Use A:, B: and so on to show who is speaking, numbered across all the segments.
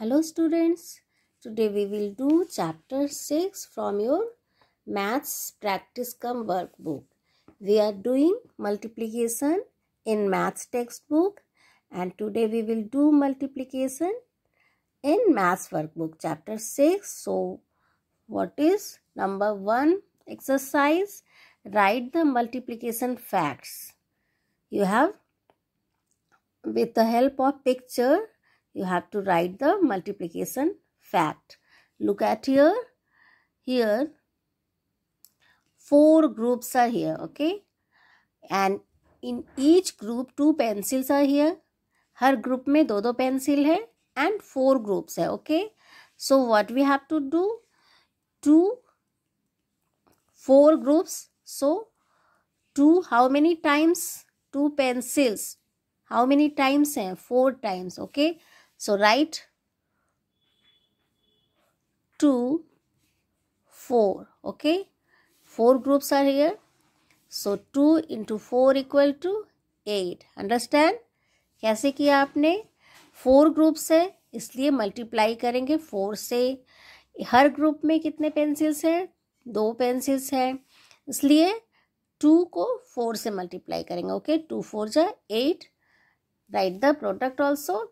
A: Hello students, today we will do chapter 6 from your maths practice come workbook. We are doing multiplication in maths textbook and today we will do multiplication in maths workbook chapter 6. So what is number 1 exercise? Write the multiplication facts. You have with the help of picture you have to write the multiplication fact look at here here four groups are here okay and in each group two pencils are here हर group में दो दो pencil है and four okay? है what we have to do? Two, two four groups so two how many times two pencils how many times hai four times okay So write 2, 4. Okay. four groups are here. So 2 into 4 equal to 8. Understand? कैसे किया आपने four groups है इसलिए multiply करेंगे four से हर group में कितने pencils हैं दो पेंसिल्स हैं इसलिए टू को फोर से मल्टीप्लाई करेंगे ओके टू फोर जा eight right the product also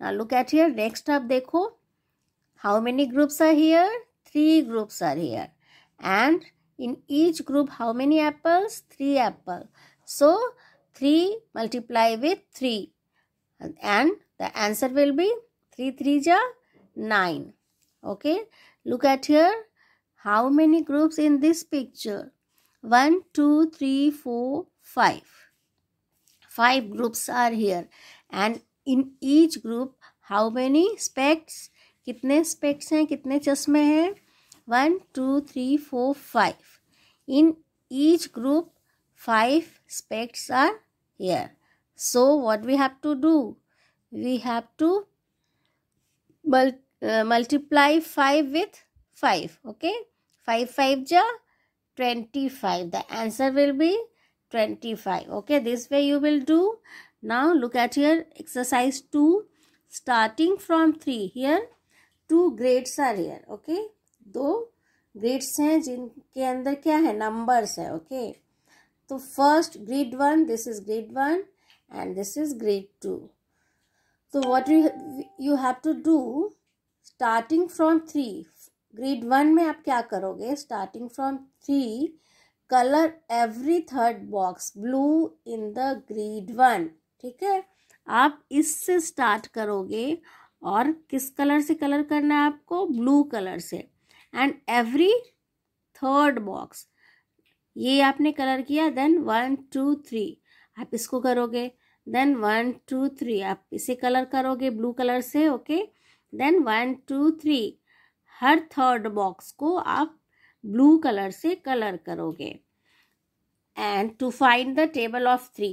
A: Now look at here. Next up, dekho. How many groups are here? Three groups are here. And in each group, how many apples? Three apple. So, 3 multiply with 3. And the answer will be 3 3 ja 9. Okay. Look at here. How many groups in this picture? One, two, three, 5 groups are here. And in each group how many specs कितने specs हैं कितने चश्मे हैं one two three four five in each group five specs are here so what we have to do we have to multiply five with five okay five five जा twenty five the answer will be twenty five okay this way you will do now look at here exercise 2 starting from 3 here two grades are here okay दो grades हैं जिनके अंदर क्या है numbers है okay okay? तो first grade one this is grade one and this is grade two तो what you you have to do starting from three grade one में आप क्या करोगे starting from three color every third box blue in the grade 1 ठीक है आप इससे start करोगे और किस कलर से कलर करना है आपको ब्लू कलर से एंड एवरी थर्ड बॉक्स ये आपने कलर किया देन वन टू थ्री आप इसको करोगे देन वन टू थ्री आप इसे कलर करोगे ब्लू कलर से okay then one two three हर थर्ड बॉक्स को आप ब्लू कलर से कलर करोगे and to find the table of three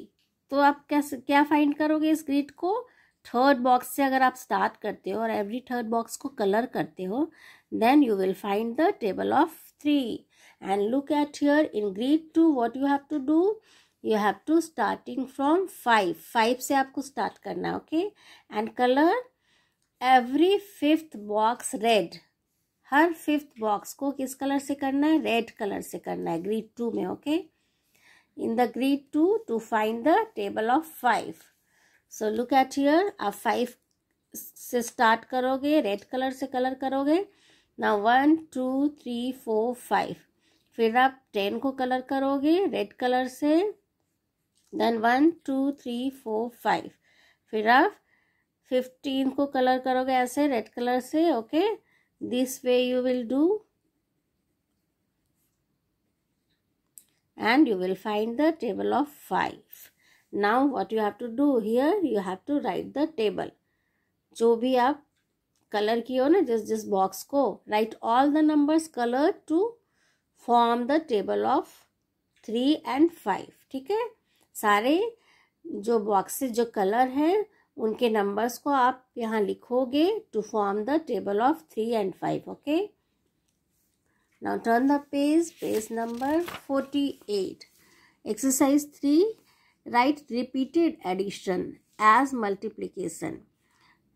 A: तो आप क्या क्या फाइंड करोगे इस ग्रिड को थर्ड बॉक्स से अगर आप स्टार्ट करते हो और एवरी थर्ड बॉक्स को कलर करते हो then you will find the table of three and look at here in grid two what you have to do you have to starting from five five से आपको start करना है okay and colour every fifth box red हर fifth box को किस colour से करना है रेड कलर से करना है ग्रीड टू में okay okay? in the grid 2 to find the table of 5 so look at here आप 5 से start करोगे रेड कलर से कलर करोगे ना one two three four five फिर आप टेन को कलर करोगे रेड कलर से then one two three four five फिर आप फिफ्टीन को कलर करोगे ऐसे रेड कलर से okay this way you will do and you will find the table of 5 now what you have to do here you have to write the table jo bhi aap color किए हो ना just जिस box को write all the numbers colour to form the table of three and five ठीक है सारे जो boxes जो कलर हैं उनके नंबर्स को आप यहाँ लिखोगे to form the table of three and five okay Now turn the page, page number 48. Exercise 3, write repeated addition as multiplication.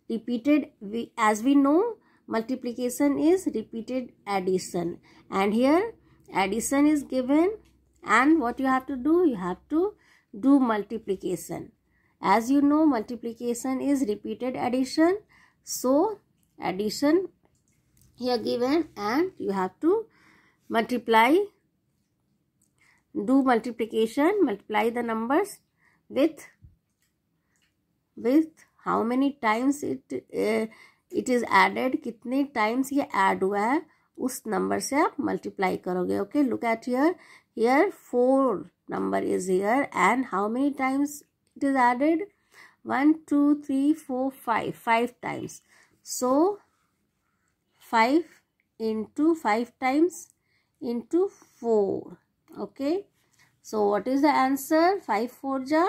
A: Repeated, we, as we know, multiplication is repeated addition. And here, addition is given and what you have to do? You have to do multiplication. As you know, multiplication is repeated addition. So, addition here given and you have to multiply do multiplication multiply the numbers with with how many times it uh, it is added कितने times ये add हुआ है उस number से आप multiply करोगे okay look at here here four number is here and how many times it is added one two three four five five times so five into five times into 4 okay so what is the answer 5 4 ja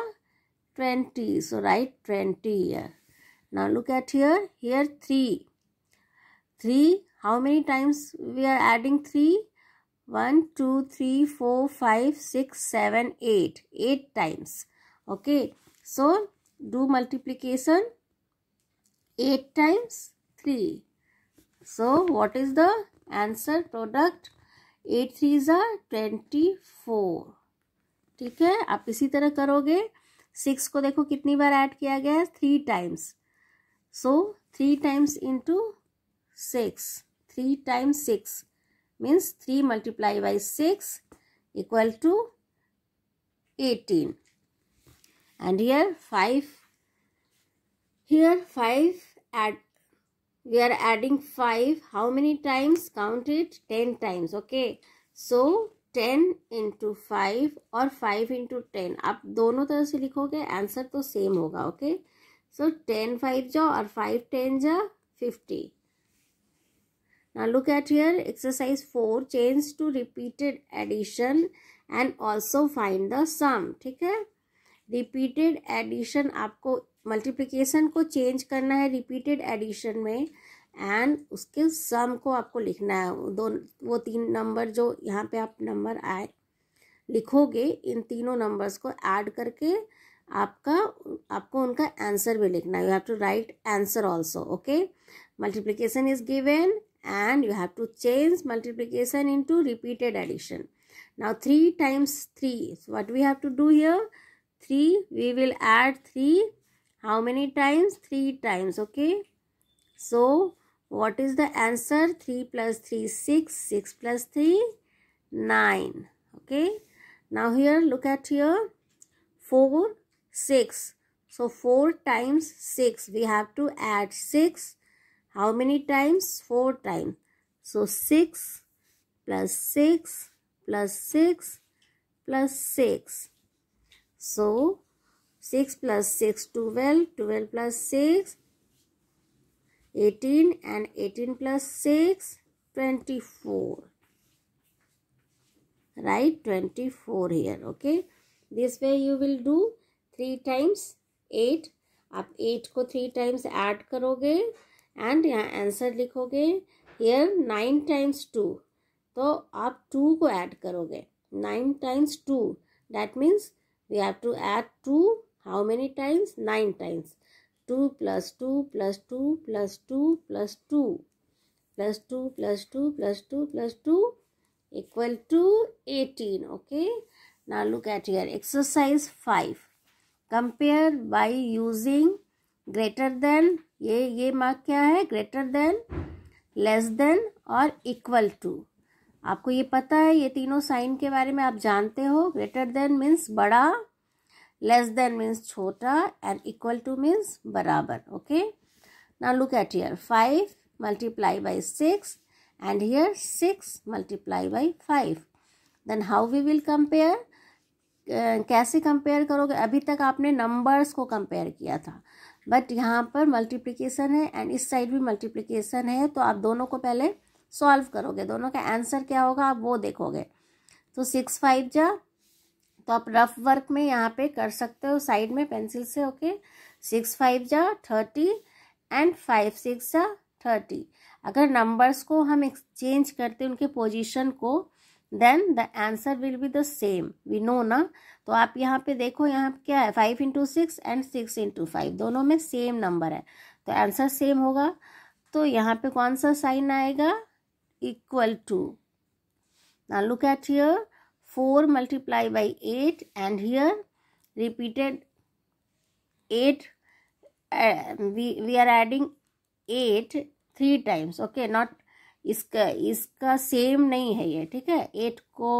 A: 20 so write 20 here now look at here here 3 3 how many times we are adding 3 1 2 3 4 5 6 7 8 8 times okay so do multiplication 8 times 3 so what is the answer product eight three ज़ा twenty four ठीक है आप इसी तरह करोगे six को देखो कितनी बार ऐड किया गया है three times so three times into six three times six means three multiply by six equal to eighteen and here five here five add we are adding 5 how many times count it 10 times okay so 10 इंटू five और 5 into ten आप दोनों तरह से लिखोगे answer तो same होगा okay so ten five जा और फाइव टेन जा fifty now look at here exercise 4 change to repeated addition and also find the sum ठीक है repeated addition आपको मल्टीप्लिकेशन को चेंज करना है रिपीटेड एडिशन में एंड उसके सम को आपको लिखना है दो वो तीन नंबर जो यहाँ पे आप नंबर आए लिखोगे इन तीनों नंबर्स को ऐड करके आपका आपको उनका आंसर भी लिखना है you have to write answer also okay multiplication is given and you have to change multiplication into repeated addition now three times three what we have to do here three we will add three How many times? 3 times. Okay. So, what is the answer? 3 plus 3, 6. 6 plus 3, 9. Okay. Now, here, look at here. 4, 6. So, 4 times 6. We have to add 6. How many times? 4 times. So, 6 plus 6 plus 6 plus 6. So, six plus six twelve twelve plus six eighteen and eighteen plus six twenty four right twenty four here okay this way you will do three times eight आप eight को three times add करोगे and यहाँ answer लिखोगे here nine times two तो आप two को add करोगे nine times two that means we have to add two how many times nine times two plus two plus two plus two plus two plus two plus two plus two plus two equal to eighteen okay ना look at your exercise five compare by using greater than ये ये mark क्या है greater than less than और equal to आपको ये पता है ये तीनों साइन के बारे में आप जानते हो ग्रेटर देन मीन्स बड़ा लेस देन मीन्स छोटा एंड इक्वल टू मीन्स बराबर ओके ना look at here five multiply by six and here six multiply by five then how we will compare कैसे कंपेयर करोगे अभी तक आपने नंबर्स को कंपेयर किया था बट यहाँ पर मल्टीप्लीकेशन है एंड इस साइड भी मल्टीप्लीकेशन है तो आप दोनों को पहले सॉल्व करोगे दोनों का आंसर क्या होगा आप वो देखोगे तो सिक्स फाइव जा तो आप रफ वर्क में यहाँ पे कर सकते हो साइड में पेंसिल से ओके सिक्स फाइव जा थर्टी एंड फाइव सिक्स जा थर्टी अगर नंबर्स को हम एक्सचेंज करते हैं उनके पोजीशन को then the answer will be the same we know ना तो आप यहाँ पे देखो यहाँ पे क्या है five into six and six into five दोनों में सेम नंबर है तो आंसर सेम होगा तो यहाँ पे कौन सा साइन आएगा इक्वल टू ना look at here 4 multiply by 8 and here repeated 8 uh, we, we are adding 8 three times okay not इसका इसका सेम नहीं है ये ठीक है एट को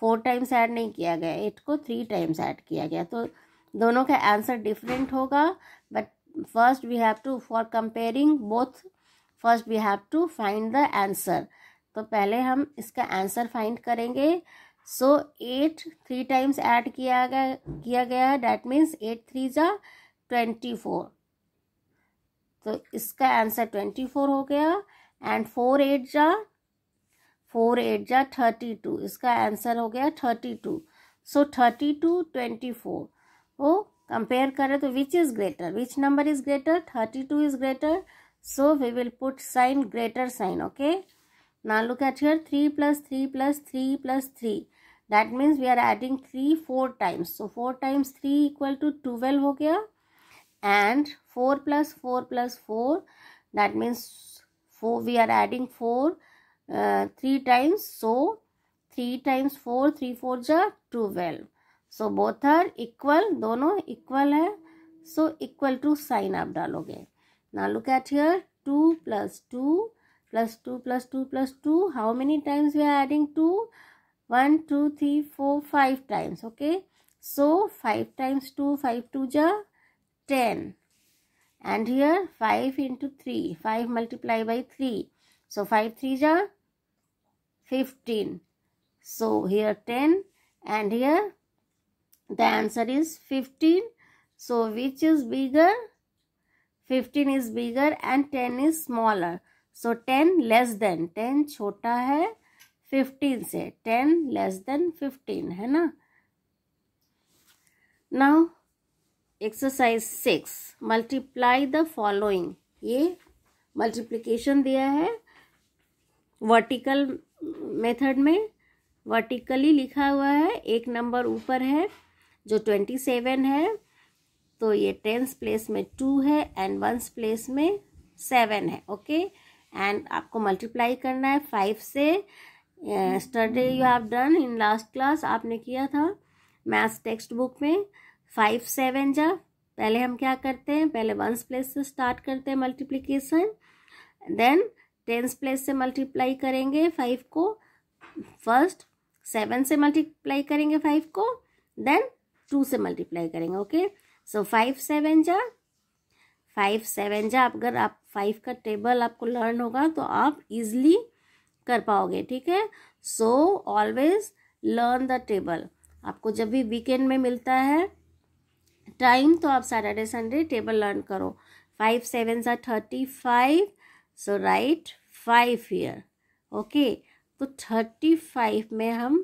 A: फोर टाइम्स ऐड नहीं किया गया एट को थ्री टाइम्स ऐड किया गया तो दोनों का आंसर डिफरेंट होगा but first we have to for comparing both first we have to find the answer तो पहले हम इसका आंसर फाइंड करेंगे so eight three times add किया गया किया गया है डैट मीन्स एट थ्री जा ट्वेंटी फोर तो इसका आंसर ट्वेंटी फोर हो गया एंड फोर एट जा फोर एट जा थर्टी टू इसका आंसर हो गया thirty two so thirty two twenty four वो कंपेयर करें तो which is greater which number is greater thirty two is greater so we will put sign greater sign okay नालू look three plus three plus three plus three that means we are adding 3 4 times so 4 times 3 equal to 12 Okay, and 4 plus 4 plus 4 that means 4 we are adding 4 uh, 3 times so 3 times 4 3 4 ja 12 so both are equal dono equal so equal to sign up. डालोगे now look at here 2 plus 2 plus 2 plus 2 plus 2 how many times we are adding 2 1, 2, 3, 4, 5 times. Okay. So 5 times 2, 5 to ja 10. And here 5 into 3. 5 multiply by 3. So 5 3 ja 15. So here 10 and here the answer is 15. So which is bigger? 15 is bigger and 10 is smaller. So 10 less than 10 Chota hai. Fifteen से ten less than fifteen है ना now exercise six multiply the following ये multiplication दिया है vertical method में vertically लिखा हुआ है एक नंबर ऊपर है जो ट्वेंटी सेवन है तो ये टेंस प्लेस में टू है एंड वंस प्लेस में सेवन है ओके एंड आपको मल्टीप्लाई करना है फाइव से study you have done in last class आपने किया था मैथ्स टेक्स्ट बुक में फाइव सेवन जा पहले हम क्या करते हैं पहले वंस प्लेस से स्टार्ट करते हैं मल्टीप्लीकेशन देन टेंस प्लेस से मल्टीप्लाई करेंगे फाइव को फर्स्ट सेवन से मल्टीप्लाई करेंगे फाइव को देन टू से मल्टीप्लाई करेंगे ओके सो फाइव सेवन जा फाइव सेवन जा अगर आप फाइव का टेबल आपको लर्न होगा तो आप इजली कर पाओगे ठीक है so always learn the table आपको जब भी वीकेंड में मिलता है टाइम तो आप सैटरडे संडे टेबल लर्न करो फाइव सेवन सा thirty five so write five here okay तो थर्टी फाइव में हम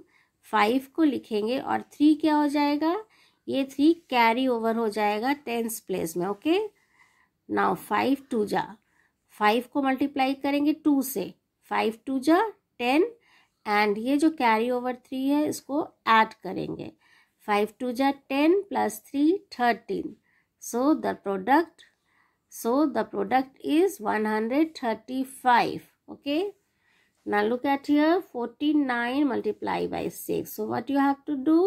A: फाइव को लिखेंगे और थ्री क्या हो जाएगा ये थ्री कैरी ओवर हो जाएगा टेंथ प्लेस में ओके नाउ फाइव टू जा फाइव को मल्टीप्लाई करेंगे टू से फाइव टू जा टेन एंड ये जो कैरी ओवर थ्री है इसको ऐड करेंगे फाइव टू ज ten plus three thirteen so the product so the product is one hundred thirty five okay ना look at here forty nine multiply by six so what you have to do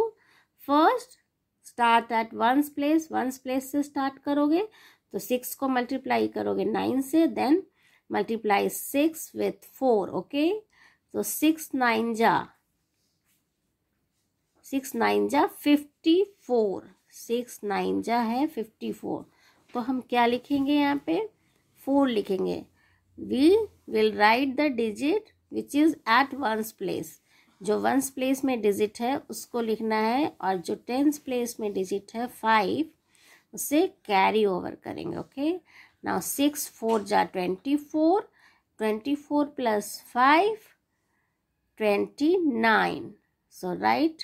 A: first start at ones place ones place से start करोगे तो six को multiply करोगे nine से then multiply 6 with 4 okay so 6 9 ja 6 9 ja 54 6 9 ja है 54 तो हम क्या लिखेंगे यहाँ पे फोर लिखेंगे we will write the digit which is at ones place जो वंस प्लेस में डिजिट है उसको लिखना है और जो टेंस प्लेस में डिजिट है फाइव उसे कैरी ओवर करेंगे okay okay? Now 6 4 are 24. 24 plus 5 29. So right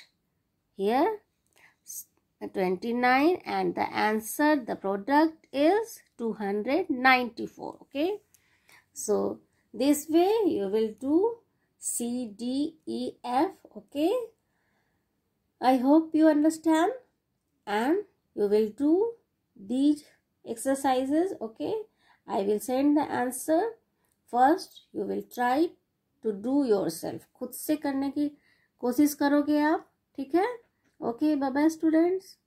A: here 29 and the answer the product is 294 okay so this way you will do c d e f okay i hope you understand and you will do these exercises okay i will send the answer first you will try to do yourself khud se karne ki koshish karoge aap theek hai okay bye bye students